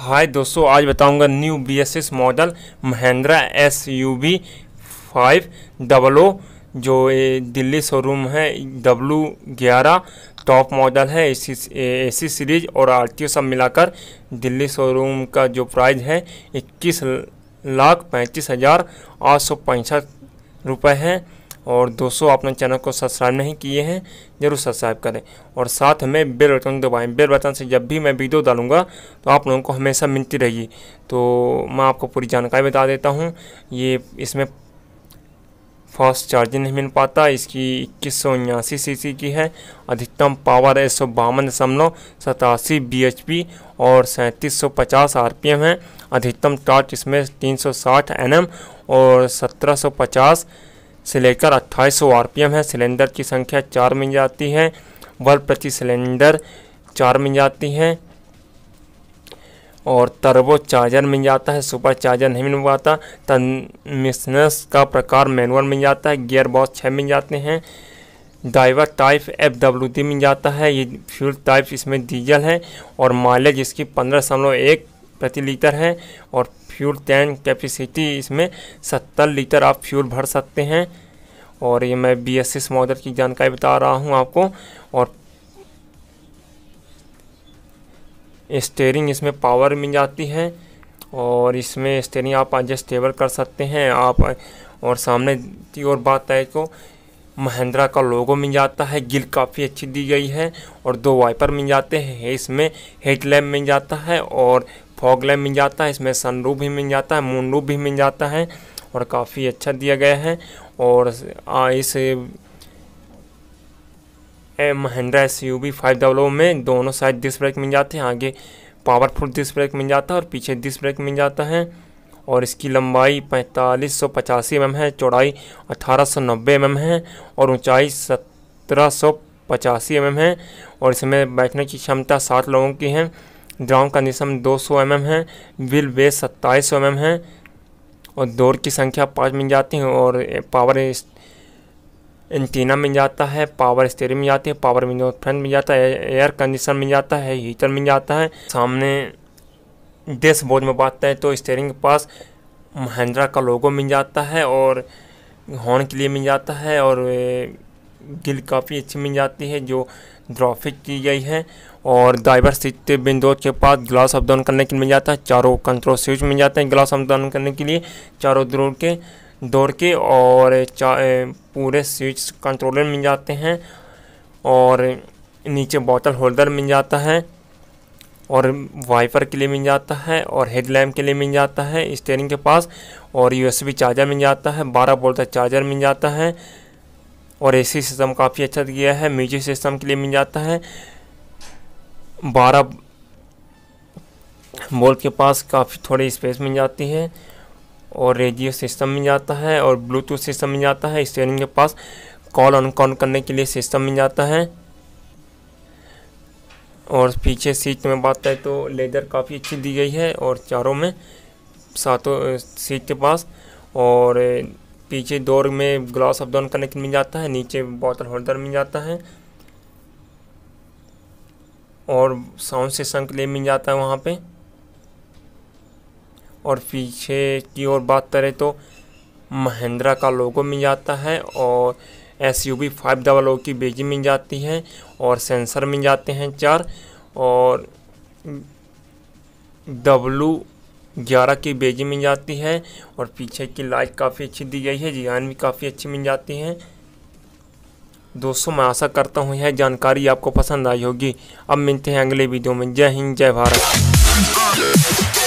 हाय दोस्तों आज बताऊंगा new BSS model Mahindra S U V five double O जो दिल्ली शोरूम है डब्लू ग्यारह टॉप मॉडल है ए एसी सीरीज और आर सब मिलाकर दिल्ली शोरूम का जो प्राइस है इक्कीस लाख पैंतीस हज़ार आठ सौ पैंसठ रुपये है और दोस्तों आपने चैनल को सब्सक्राइब नहीं किए हैं ज़रूर सब्सक्राइब करें और साथ हमें बेल बटन दबाएं बेल बटन से जब भी मैं वीडियो डालूंगा तो आप लोगों को हमेशा मिलती रहेगी तो मैं आपको पूरी जानकारी बता देता हूँ ये इसमें फास्ट चार्जिंग नहीं मिल पाता इसकी इक्कीस सौ उन्यासी सी की है अधिकतम पावर एक सौ बावन दशमलव सतासी बी एच पी और सैंतीस सौ पचास आर पी एम है अधिकतम टॉर्च इसमें तीन सौ साठ एन एम और सत्रह सौ पचास से लेकर 2800 आरपीएम है सिलेंडर की संख्या चार मिल जाती है बल प्रति सिलेंडर चार मिल जाती है और टर्बो चार्जर मिल जाता है सुपर चार्जर नहीं मिल पाता तनमिशनस का प्रकार मैनुअल मिल जाता है गियर बॉक्स छः मिल जाते हैं driver type F W D मिल जाता है ये फ्यूल टाइप इसमें डीजल है और माइलेज इसकी पंद्रह दशमलव एक प्रति लीटर है और फ्यूल टैंक कैपेसिटी इसमें सत्तर लीटर आप फ्यूल भर सकते हैं और ये मैं बी एस एस मॉडल की जानकारी बता रहा हूँ आपको और स्टेयरिंग इसमें पावर मिल जाती है और इसमें स्टेयरिंग आप एडजस्टेबल कर सकते हैं आप और सामने की और बात आए को तो महिंद्रा का लोगो मिल जाता है गिल काफ़ी अच्छी दी गई है और दो वाइपर मिल जाते हैं इसमें हेडलैम्प मिल जाता है और फॉग लैम्प मिल जाता है इसमें सनरूफ भी मिल जाता है रूप भी मिल जाता है और काफ़ी अच्छा दिया गया है और इस Mahindra S U B five डब्लो में दोनों साइड डिस्क ब्रेक मिल जाते हैं आगे पावरफुल डिस्क ब्रेक मिल जाता है और पीछे डिस्क ब्रेक मिल जाता है और इसकी लंबाई पैंतालीस सौ पचासी एम mm है चौड़ाई अठारह सौ नब्बे एम mm है और ऊंचाई सत्रह सौ पचासी एम mm है और इसमें बैठने की क्षमता सात लोगों की है ग्राउंड कंडीशन 200 सौ mm है व्हील बेस सत्ताईस सौ mm है और दौर की संख्या पाँच मिल जाती है और पावर एंटीना मिल जाता है पावर स्टेरिंग मिल जाती है पावर विंडो फ्रंट मिल जाता है एयर कंडीशन मिल जाता है हीटर मिल जाता है सामने डैशबोर्ड में बात करें तो स्टेयरिंग के पास महिंद्रा का लोगो मिल जाता है और हॉर्न के लिए मिल जाता है और गिल काफ़ी अच्छी मिल जाती है जो ड्रॉफिक की गई है और ड्राइवर सीट बिंदोज के पास ग्लास अप डाउन करने के लिए मिल जाता है चारों कंट्रोल स्विच मिल जाते हैं ग्लास अप डाउन करने के लिए चारों दौड़ के दौड़ के और पूरे स्विच कंट्रोलर मिल जाते हैं और नीचे बॉटल होल्डर मिल जाता है और वाइपर के लिए मिल जाता है और हेडलैम्प के लिए मिल जाता है स्टेयरिंग के पास और यूएसबी चार्जर मिल जाता है बारह बोल्ट का चार्जर मिल जाता है और ए सिस्टम काफ़ी अच्छा दिया है म्यूजिक सिस्टम के लिए मिल जाता है बारह बोल्ट के पास काफ़ी थोड़ी स्पेस मिल जाती है और रेडियो सिस्टम मिल जाता है और ब्लूटूथ सिस्टम मिल जाता है स्टेयरिंग के पास कॉल ऑन कॉन करने के लिए सिस्टम मिल जाता है और पीछे सीट में बात करें तो लेदर काफ़ी अच्छी दी गई है और चारों में सातों सीट के पास और पीछे डोर में ग्लास अप डाउन कनेक्ट मिल जाता है नीचे बॉटल होल्डर मिल जाता है और साउंड सिस्टम के लिए मिल जाता है वहाँ पे और पीछे की ओर बात करें तो महिंद्रा का लोगो मिल जाता है और S U B five double O की बेजी मिल जाती है और सेंसर मिल जाते हैं चार और डब्लू ग्यारह की बेजी मिल जाती है और पीछे की लाइट काफ़ी अच्छी दी गई है डिजाइन भी काफ़ी अच्छी मिल जाती है दोस्तों मैं आशा करता हूँ यह जानकारी आपको पसंद आई होगी अब मिलते हैं अगले वीडियो में जय हिंद जय भारत